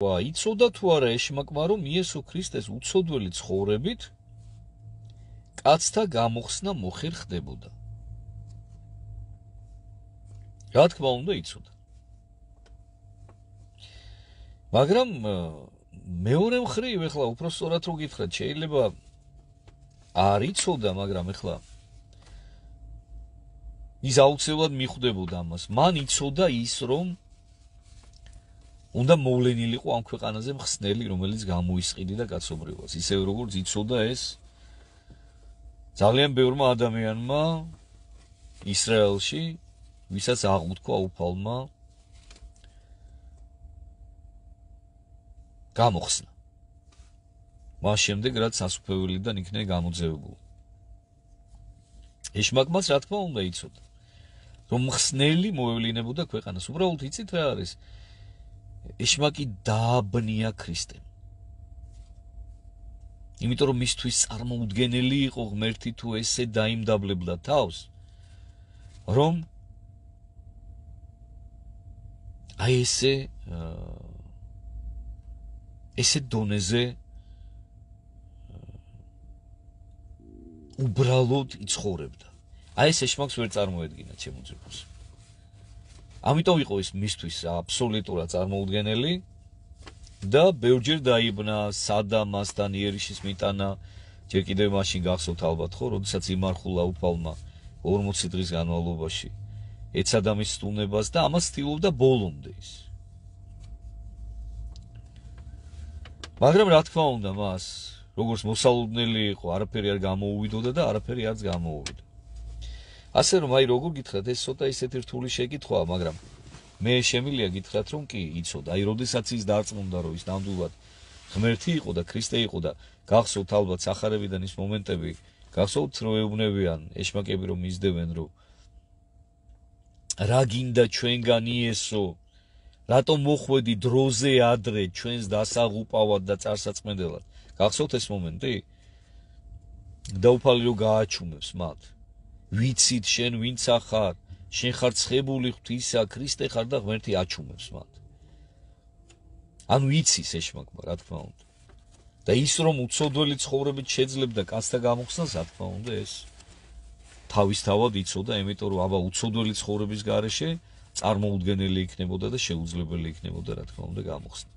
ვა იცოდა თუ არა ეშმაკმა რომ იესო ქრისტეს უცოდველი ცხოვრებით კაცთა გამოხსნა მოხერხდებოდა რა თქმა უნდა იცოდა მაგრამ მეორე მხრივ ეხლა უფრო სწორად რო გითხრათ შეიძლება არ იცოდა მაგრამ ეხლა ის აუცილებლად მიხვდებოდა ამას მან იცოდა ის რომ უნდა მოვლენილიყო ამ ქვეყანაზე მხსნელი, რომელიც გამოისყიდი და კაცობრიობას. ისე როგორც იცოდა ეს ძალიან ბევრმა ადამიანმა ისრაელში, ვისაც აღუთქვა უფალმა გამოხსნა. მას შემდეგ რაც სასופეველიდან იქნა გამოძევებული. ეშმაკმაც რა თქმა უნდა იცოდა, რომ მხსნელი მოევლინებოდა ქვეყანას. უბრალოდ იცით რა არის? ეშმაკი დააბნია ქრისტემ. იმიტომ რომ მისთვის წარმოუდგენელი იყო ღმერთი თუ ესე დაიმდაბლებდა თავს რომ აი ესე ესე დონეზე უბრალოდ იცხოვრებდა. აი ეს ეშმაკს ვერ წარმოედგინა ჩემო ძმებო. ამიტომ იყო ის მისთვის აბსოლუტურად წარმოუდგენელი და ბევრჯერ დაიბნა სადამასთან იერიშის მიტანა ჯერ კიდევ მაშინ გახსოვთ ალბათ ხო როდესაც იმარხულა უფალმა 40 დღის განმავლობაში ეცადა მის სტუნებას და ამას ტილობდა ბოლომდე ის მაგრამ რა თქმა უნდა მას როგორც მოსალოდნელი იყო არაფერი არ გამოუვიდოდა და არაფერი არც გამოუვიდა ასე რომ აი როგორ გითხრათ ეს ცოტა ისეთი რთული შეკითხვაა მაგრამ მე შემიძლია გითხრათ რომ კი იცოდა აი როდესაც ის დარწმუნდა რომ ის ნამდვილად ღმერთი იყო და ქრისტე იყო და გახსოვთ ალბათ сахарებიდან ის მომენტები გახსოვთ რომ ეუბნებიან ეშმაკები რომ მისდევენ რომ რა გინდა ჩვენგან იესო რატომ მოხვედი დროზე ადრე ჩვენს დასაღუპავად და წარსაწმენდელად გახსოვთ ეს მომენტი და უფალი რო გააჩუმებს მათ ვიცით შენ ვინცა ხარ შენ ხარ ცხებული ღვთისა ქრისტე ხარ და ღმერთი აჩუმებს მათ ანუ იცის ეს მაგმა რა თქმა უნდა და ის რომ უცოდველი ცხოვრებით შეძლებდა კაცთა გამოხსნას რა თქმა უნდა ეს თავისთავად იცოდა ემიტორო აბა უცოდველი ცხოვრების გარეშე წარმოუდგენელი იქნებოდა და შეუძლებელი იქნებოდა რა თქმა უნდა გამოხსნა